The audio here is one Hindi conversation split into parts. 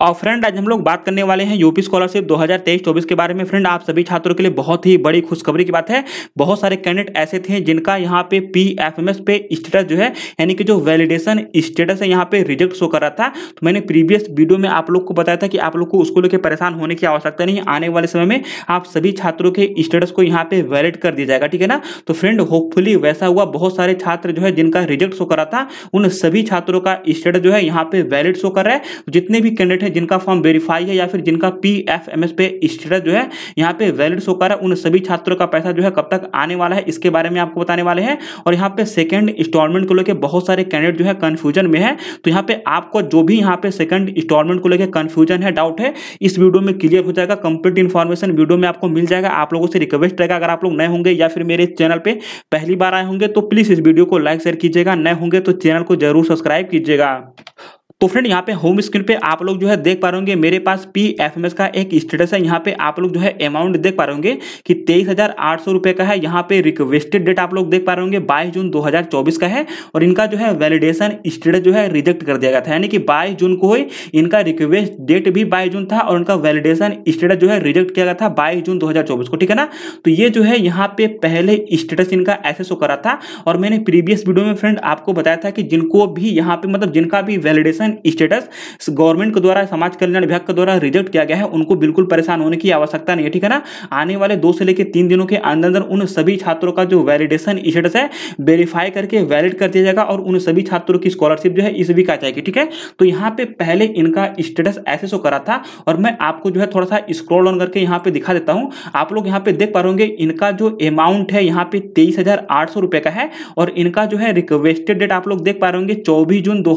और फ्रेंड आज हम लोग बात करने वाले हैं यूपी स्कॉलरशिप 2023-24 के बारे में फ्रेंड आप सभी छात्रों के लिए बहुत ही बड़ी खुशखबरी की बात है बहुत सारे कैंडिडेट ऐसे थे जिनका यहाँ पे पी एफ एम एस पे स्टेटस जो है यानी कि जो वैलिडेशन स्टेटस है यहाँ पे रिजेक्ट शो कर रहा था तो मैंने प्रीवियस वीडियो में आप लोग को बताया था कि आप लोग को उसको लेकर परेशान होने की आवश्यकता नहीं आने वाले समय में आप सभी छात्रों के स्टेटस को यहाँ पे वैलिड कर दिया जाएगा ठीक है ना तो फ्रेंड होपफुली वैसा हुआ बहुत सारे छात्र जो है जिनका रिजेक्ट शो कर रहा था उन सभी छात्रों का स्टेटस जो है यहाँ पे वैलिड शो कर रहा है जितने भी कैंडिडेट हैं जिनका फॉर्म वेरीफाई है या फिर जिनका पी एफ एम एस पे स्टेटस जो है यहाँ पे वैलिड शो कर रहा है उन सभी छात्रों का पैसा जो है कब तक आने वाला है इसके बारे में आपको बताने वाले हैं और यहाँ पे सेकेंड इंस्टॉलमेंट को लेकर बहुत सारे कैंडिडेट जो है कन्फ्यूजन में है तो यहाँ पे आपको जो भी यहाँ पे सेकेंड इंस्टॉलमेंट को लेकर कन्फ्यूजन है डाउट है इस वीडियो में क्लियर हो जाएगा कंप्लीट इन्फॉर्मेशन वीडियो में आपको मिल जाएगा आप लोगों से रिक्वेस्ट रहेगा अगर आप लोग नए होंगे या फिर मेरे चैनल पर पहली बार आए होंगे तो प्लीज़ इस वीडियो को लाइक शेयर कीजिएगा नए होंगे तो चैनल को जरूर सब्सक्राइब कीजिएगा तो फ्रेंड यहाँ पे होम स्क्रीन पे आप लोग जो है देख पा रहे मेरे पास पी एफ एम एस का एक स्टेटस है यहाँ पे आप लोग जो है अमाउंट देख पा रहे कि तेईस हजार आठ सौ रुपए का है यहाँ पे रिक्वेस्टेड डेट आप लोग देख पा रहे बाईस जून दो हजार चौबीस का है और इनका जो है वैलिडेशन स्टेटस जो है रिजेक्ट कर दिया गया था यानी कि बाईस जून को इनका रिक्वेस्ट डेट भी बाईस जून था और इनका वैलिडेशन स्टेटस जो है रिजेक्ट किया गया था बाईस जून दो को ठीक है ना तो ये जो है यहाँ पे पहले स्टेटस इनका ऐसे शो करा था और मैंने प्रीवियस वीडियो में फ्रेंड आपको बताया था कि जिनको भी यहाँ पे मतलब जिनका भी वैलिडेशन कल्याण स्टेटस गवर्नमेंट के द्वारा समाज कल्याण विभाग के द्वारा रिजेक्ट किया गया है उनको बिल्कुल परेशान होने की आवश्यकता नहीं है ठीक है ना आने वाले दो से लेकर तीन दिनों के अंदर अंदर उन सभी छात्रों का जो वैलिडेशन स्टेटस है वेरीफाई करके वैलिड कर दिया जाएगा और उन सभी छात्रों की स्कॉलरशिप जो है इस वीक आ जाएगी ठीक है तो यहाँ पे पहले इनका स्टेटस ऐसे शो करा था और मैं आपको जो है थोड़ा सा स्क्रोल ऑन करके यहाँ पे दिखा देता हूँ आप लोग यहाँ पे देख पा रहे इनका जो अमाउंट है यहाँ पे तेईस रुपए का है और इनका जो है रिक्वेस्टेड डेट आप लोग देख पा रहे होंगे चौबीस जून दो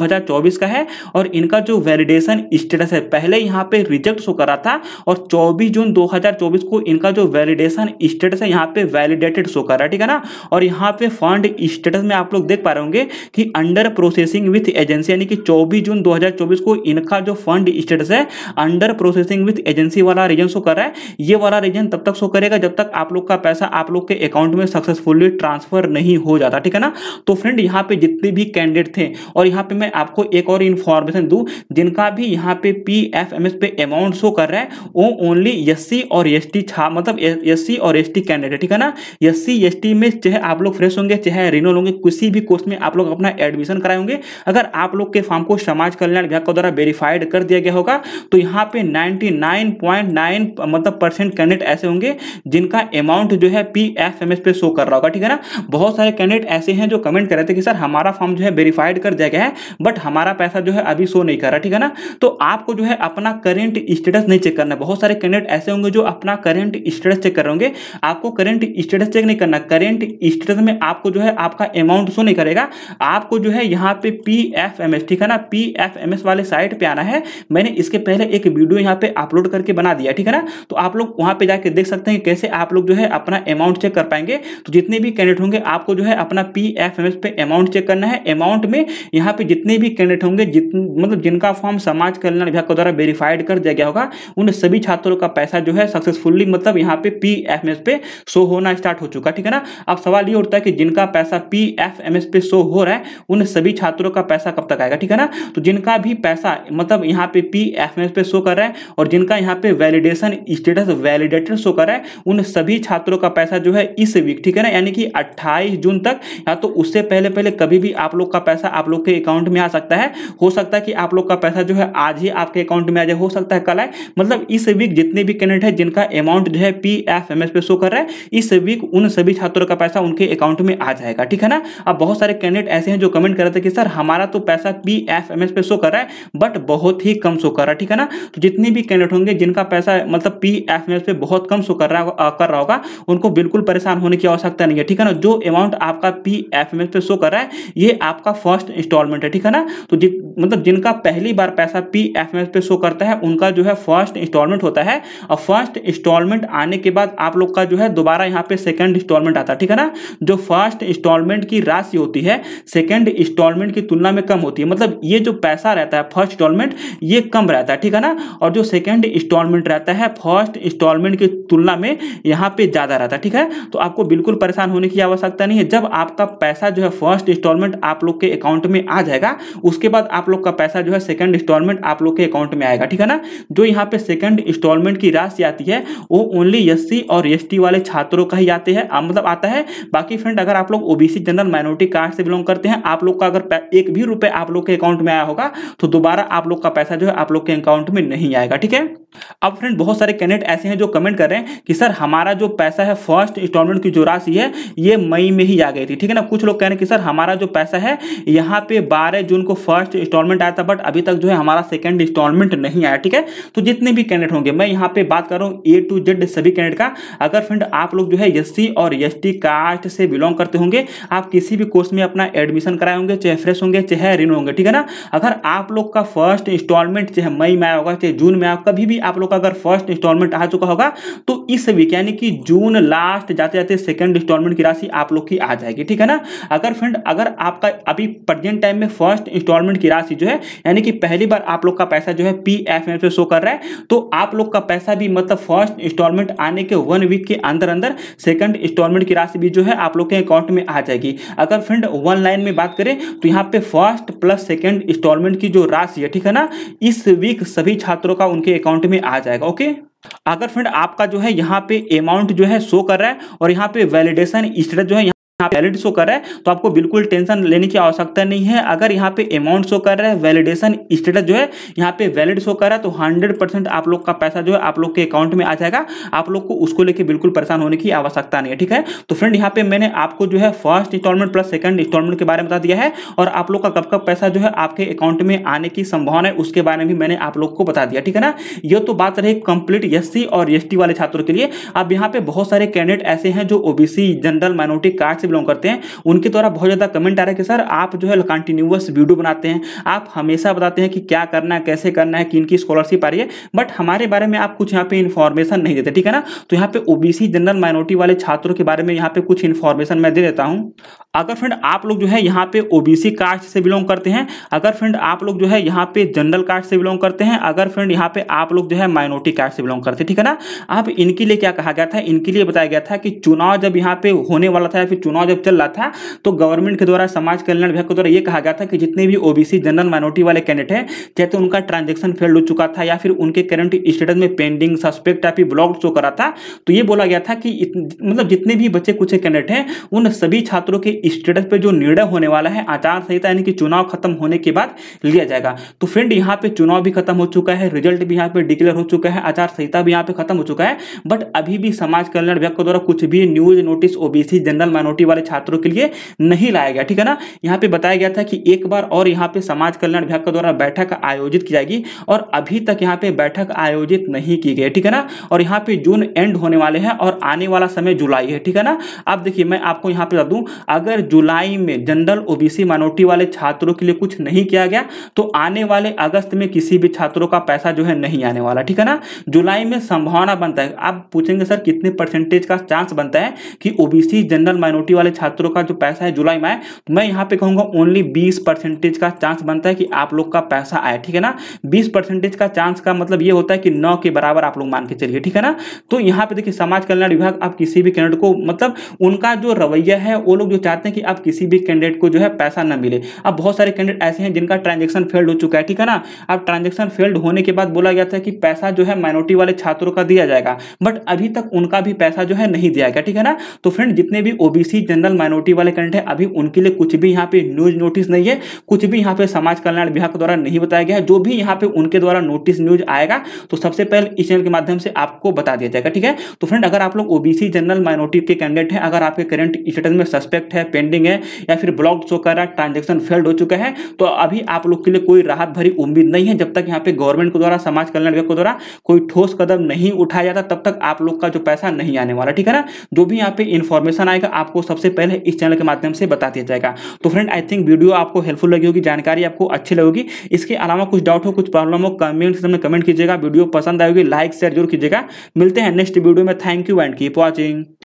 का है और इनका जो वैलिडेशन स्टेटस है पहले यहाँ पे रिजेक्ट शो करा था और 24 जून 2024 को इनका जो वैलिडेशन स्टेटस है यहाँ पे वैलिडेटेड शो करा ठीक है ना और यहाँ पे फंड स्टेटस में आप लोग देख पा रहे होंगे कि अंडर प्रोसेसिंग विथ एजेंसी यानी कि चौबीस जून दो को इनका जो फंड स्टेटस है अंडर प्रोसेसिंग विथ एजेंसी वाला रीजन शो कर रहा है ये वाला रीजन तब तक शो करेगा जब तक आप लोग का पैसा आप लोग के अकाउंट में सक्सेसफुली ट्रांसफर नहीं हो जाता ठीक है ना तो फ्रेंड यहाँ पे जितने भी कैंडिडेट थे और यहाँ पे मैं आपको एक और इन्फॉर्म इन्फॉर्मेशन दू जिनका भी यहाँ पे पी एफ एम एस पे अमाउंट शो कर रहा है वो ओनली एस और एस टी छा मतलब एस और एस कैंडिडेट ठीक है ना एस सी में चाहे आप लोग फ्रेश होंगे चाहे रिनोल होंगे किसी भी कोर्स में आप लोग अपना एडमिशन कराए होंगे अगर आप लोग के फॉर्म को समाज कल्याण विभाग के द्वारा वेरीफाइड कर दिया गया होगा तो यहाँ पे 99.9 मतलब परसेंट कैंडिडेट ऐसे होंगे जिनका अमाउंट जो है पी एफ एम एस पे शो कर रहा होगा ठीक है ना बहुत सारे कैंडिडेट ऐसे हैं जो कमेंट कर रहे थे कि सर हमारा फॉर्म जो है वेरीफाइड कर दिया गया है बट हमारा पैसा जो है है अभी शो नहीं कर रहा ठीक है ना तो आपको जो है अपना करेंट स्टेटस नहीं चेक करना बहुत सारे कैंडिडेट ऐसे होंगे जो अपना करेंट स्टेटस चेक कर रहे होंगे आपको करेंट स्टेटस चेक नहीं करना करेंट स्टेटस में आपको जो है आपका अमाउंट शो नहीं करेगा आपको जो है यहाँ पे पी एफ एम एस ठीक है ना पी एफ एम एस वाले साइट पे आना है मैंने इसके पहले एक वीडियो यहाँ पे अपलोड करके बना दिया ठीक है ना तो आप लोग वहां पे जाके देख सकते हैं कैसे आप लोग जो है अपना अमाउंट चेक कर पाएंगे तो जितने भी कैंडिडेट होंगे आपको जो है अपना पी एफ एम एस पे अमाउंट चेक करना है अमाउंट में यहाँ पे जितने भी कैंडिडेट होंगे जितने मतलब जिनका फॉर्म समाज कल्याण विभाग के द्वारा वेरीफाइड कर दिया गया होगा उन सभी छात्रों का पैसा जो है सक्सेसफुल्ली मतलब यहाँ पे पी एफ एम एस पे शो होना स्टार्ट हो चुका ठीक है ना अब सवाल ये उठता है कि जिनका पैसा पी एफ एम एस पे शो हो रहा है उन सभी छात्रों का पैसा कब तक आएगा ठीक है ना तो जिनका भी पैसा मतलब यहाँ पे पी एफ एम एस पे शो कर रहा है और जिनका यहाँ पे वैलिडेशन स्टेटस वैलिडेटेड शो कर रहा है उन सभी छात्रों का पैसा जो है इस वीक ठीक है ना यानी कि अट्ठाईस जून तक या तो उससे पहले पहले कभी भी आप लोग का पैसा आप लोग के अकाउंट में आ सकता है हो सकता है कि आप लोग का पैसा जो है आज ही आपके अकाउंट में आ जाए हो सकता है कल आए मतलब इस वीक जितने भी कैंडिडेट है जिनका अमाउंट जो है पी एफ एम एस पे शो कर रहा है इस वीक उन सभी छात्रों का पैसा उनके अकाउंट में आ जाएगा ठीक है ना अब बहुत सारे कैंडिडेट ऐसे हैं जो कमेंट कर रहे थे कि सर हमारा तो पैसा पी एफ एम एस पे शो कर रहा है बट बहुत ही कम शो कर रहा है ठीक है ना तो जितने भी कैंडिडेट होंगे जिनका पैसा मतलब पी एफ एम एस पे बहुत कम शो कर रहा कर रहा होगा उनको बिल्कुल परेशान होने की आवश्यकता नहीं है ठीक है ना जो अमाउंट आपका पी एफ एम एस पे शो कर रहा है ये आपका फर्स्ट इंस्टॉलमेंट है ठीक है ना तो मतलब जिनका पहली बार पैसा पी एफ एम पे शो करता है उनका जो है फर्स्ट इंस्टॉलमेंट होता है और फर्स्ट इंस्टॉलमेंट आने के बाद आप लोग का जो है दोबारा यहाँ पे सेकंड इंस्टॉलमेंट आता है ठीक है ना जो फर्स्ट इंस्टॉलमेंट की राशि होती है सेकंड इंस्टॉलमेंट की तुलना में कम होती है मतलब ये जो पैसा रहता है फर्स्ट इंस्टॉलमेंट ये कम रहता है ठीक है ना और जो सेकेंड इंस्टॉलमेंट रहता है फर्स्ट इंस्टॉलमेंट की तुलना में यहाँ पे ज़्यादा रहता है ठीक है तो आपको बिल्कुल परेशान होने की आवश्यकता नहीं है जब आपका पैसा जो है फर्स्ट इंस्टॉलमेंट आप लोग के अकाउंट में आ जाएगा उसके बाद आप लोग का पैसा जो है सेकंड इंस्टॉलमेंट आप लोग के अकाउंट में आएगा ठीक है ना जो यहाँ पे सेकंड इंस्टॉलमेंट की राशि आती है वो ओनली एस और एस वाले छात्रों का ही आते हैं मतलब आता है बाकी फ्रेंड अगर आप लोग ओबीसी जनरल माइनॉरिटी कार्ड से बिलोंग करते हैं आप लोग का अगर एक भी रुपए आप लोग के अकाउंट में आया होगा तो दोबारा आप लोग का पैसा जो है आप लोग के अकाउंट में नहीं आएगा ठीक है अब फ्रेंड बहुत सारे कैंडिडेट ऐसे हैं जो कमेंट कर रहे हैं कि सर हमारा जो पैसा है फर्स्ट इंस्टॉलमेंट की जो राशि है ये मई में ही आ गई थी ठीक है ना कुछ लोग कह रहे हैं कि सर हमारा जो पैसा है यहाँ पे 12 जून को फर्स्ट इंस्टॉलमेंट इंस्टॉलमेंट आया था बट अभी तक जो है हमारा सेकेंड इंस्टॉलमेंट नहीं आया ठीक है तो जितने भी कैंडिडेट होंगे मैं यहाँ पे बात कर रहा हूँ ए टू जेड सभी कैंडिडेट का अगर फ्रेंड आप लोग जो है एस और एस कास्ट से बिलोंग करते होंगे आप किसी भी कोर्स में अपना एडमिशन कराए होंगे चाहे फ्रेश होंगे चाहे रिन होंगे ठीक है ना अगर आप लोग का फर्स्ट इंस्टॉलमेंट चाहे मई में आया होगा चाहे जून में आया कभी भी आप लोग का अगर फर्स्ट इंस्टॉलमेंट आ चुका होगा तो इस वीक यानी कि जून लास्ट जाते जाते सेकेंड इंस्टॉलमेंट की राशि आप लोग की आ जाएगी ठीक है ना अगर फ्रेंड अगर आपका अभी प्रेजेंट टाइम में फर्स्ट इंस्टॉलमेंट की राशि राशि जो है यानी कि पहली बार आप लोग का पैसा जो है पी एफ एम पे शो कर रहा है तो आप लोग का पैसा भी मतलब फर्स्ट इंस्टॉलमेंट आने के वन वीक के अंदर अंदर सेकंड इंस्टॉलमेंट की राशि भी जो है आप लोग के अकाउंट में आ जाएगी अगर फ्रेंड वन लाइन में बात करें तो यहाँ पे फर्स्ट प्लस सेकेंड इंस्टॉलमेंट की जो राशि है ठीक है ना इस वीक सभी छात्रों का उनके अकाउंट में आ जाएगा ओके अगर फ्रेंड आपका जो है यहाँ पे अमाउंट जो है शो कर रहा है और यहाँ पे वैलिडेशन स्टेटस जो है यहाँ पे वैलिड शो कर रहा है तो आपको बिल्कुल टेंशन लेने की आवश्यकता नहीं है अगर यहाँ पे अमाउंट शो कर रहा है वैलिडेशन स्टेटस जो है यहाँ पे वैलिड शो कर रहा है तो हंड्रेड आप लोग का पैसा जो है आप लोग के अकाउंट में आ जाएगा आप लोग को उसको लेकर बिल्कुल परेशान होने की आवश्यकता नहीं है ठीक है तो फ्रेंड यहाँ पे मैंने आपको जो है first instalment plus second instalment के बारे में बता दिया है और आप लोग का कब कब पैसा जो है आपके अकाउंट में आने की संभावना है उसके बारे में भी मैंने आप लोग को बता दिया ठीक है ना ये तो बात रही कंप्लीट एस और एस वाले छात्रों के लिए अब यहाँ पे बहुत सारे कैंडिडेट ऐसे हैं जो ओबीसी जनरल माइनोरिटी कार्ड से बिलोंग करते हैं उनके द्वारा बहुत ज़्यादा कमेंट आ रहा है कि सर आप जो है कंटिन्यूस वीडियो बनाते हैं आप हमेशा बताते हैं कि क्या करना है कैसे करना है किन की स्कॉलरशिप आ रही है बट हमारे बारे में आप कुछ यहाँ पे इन्फॉर्मेशन नहीं देते ठीक है ना तो यहाँ पे ओबीसी जनरल माइनॉरिटी वाले छात्रों के बारे में यहाँ पे कुछ इन्फॉर्मेशन मैं दे देता हूँ अगर फ्रेंड आप लोग जो है यहाँ पे ओबीसी कास्ट से बिलोंग करते हैं अगर फ्रेंड आप लोग जो है यहाँ पे जनरल कास्ट से बिलोंग करते हैं अगर फ्रेंड यहाँ पे आप लोग जो है माइनॉरिटी कास्ट से बिलोंग करते हैं ठीक है ना आप इनके लिए क्या कहा गया था इनके लिए बताया गया था कि चुनाव जब यहाँ पे होने वाला था या फिर चुनाव जब चल रहा था तो गवर्नमेंट के द्वारा समाज कल्याण विभाग के द्वारा यह कहा गया था कि जितने भी ओबीसी जनरल माइनॉरिटी वाले कैंडिडेट हैं चाहे तो उनका ट्रांजेक्शन फेल्ड हो चुका था या फिर उनके करंट स्टेटस में पेंडिंग सस्पेक्ट या फिर ब्लॉक शो करा था तो ये बोला गया था कि मतलब जितने भी बच्चे कुछ कैंडिडेट हैं उन सभी छात्रों के स्टेटस पर जो निर्णय होने वाला है आचार संहिता यानी कि चुनाव खत्म होने के बाद लिया जाएगा तो फ्रेंड यहाँ पे चुनाव भी खत्म हो चुका है रिजल्ट भी यहाँ पे डिक्लेयर हो चुका है आचार संहिता भी यहाँ पे खत्म हो चुका है बट अभी भी समाज कल्याण विभाग के द्वारा कुछ भी news notice OBC general minority priority वाले छात्रों के लिए नहीं लाया गया ठीक है ना यहाँ पे बताया गया था कि एक बार और यहाँ पे समाज कल्याण विभाग के द्वारा बैठक आयोजित की जाएगी और अभी तक यहाँ पे बैठक आयोजित नहीं की गई ठीक है ना और यहाँ पे जून एंड होने वाले हैं और आने वाला समय जुलाई है ठीक है ना अब देखिए मैं आपको यहाँ पे बता दूं अगर जुलाई में जनरल ओबीसी माइनॉरिटी वाले छात्रों के लिए कुछ नहीं किया गया तो आने वाले अगस्त में किसी भी छात्रों का पैसा जो है नहीं आने वाला ठीक है ना जुलाई में संभावना बनता है आप पूछेंगे सर कितने परसेंटेज का चांस बनता है कि ओबीसी जनरल माइनॉरिटी भर्ती वाले छात्रों का जो पैसा है जुलाई में तो मैं यहाँ पे कहूंगा ओनली बीस परसेंटेज का चांस बनता है कि आप लोग का पैसा आए ठीक है ना बीस परसेंटेज का चांस का मतलब ये होता है कि नौ के बराबर आप लोग मान के चलिए ठीक है ना तो यहाँ पे देखिए समाज कल्याण विभाग आप किसी भी कैंडिडेट को मतलब उनका जो रवैया है वो लोग जो चाहते हैं कि आप किसी भी कैंडिडेट को जो है पैसा ना मिले अब बहुत सारे कैंडिडेट ऐसे हैं जिनका ट्रांजेक्शन फेल्ड हो चुका है ठीक है ना अब ट्रांजेक्शन फेल्ड होने के बाद बोला गया था कि पैसा जो है माइनॉरिटी वाले छात्रों का दिया जाएगा बट अभी तक उनका भी पैसा जो है नहीं दिया गया ठीक है ना तो फ्रेंड जितने भी ओबीसी जनरल माइनॉरिटी वाले कैंडिडेट है अभी उनके लिए कुछ भी यहाँ पे न्यूज नोटिस नहीं है कुछ भी यहाँ पे समाज कल्याण विभाग द्वारा नहीं बताया गया है जो भी यहाँ पे उनके द्वारा नोटिस न्यूज आएगा तो सबसे पहले इस चैनल के माध्यम से आपको बता दिया जाएगा ठीक है तो फ्रेंड अगर आप लोग ओबीसी जनरल माइनॉरिटी के कैंडिडेट हैं अगर आपके करंट स्टेटस में सस्पेक्ट है पेंडिंग है या फिर ब्लॉक शो कर रहा है ट्रांजेक्शन फेल्ड हो चुका है तो अभी आप लोग के लिए कोई राहत भरी उम्मीद नहीं है जब तक यहाँ पे गवर्नमेंट के द्वारा समाज कल्याण विभाग के द्वारा कोई ठोस कदम नहीं उठाया जाता तब तक आप लोग का जो पैसा नहीं आने वाला ठीक है ना जो भी यहाँ पे इन्फॉर्मेशन आएगा आपको सबसे पहले इस चैनल के माध्यम से बता दिया जाएगा तो फ्रेंड आई थिंक वीडियो आपको हेल्पफुल लगी होगी जानकारी आपको अच्छी लगेगी इसके अलावा कुछ डाउट हो कुछ प्रॉब्लम हो कमेंट में कमेंट कीजिएगा वीडियो पसंद आएगी लाइक शेयर जरूर कीजिएगा मिलते हैं नेक्स्ट वीडियो में thank you and keep watching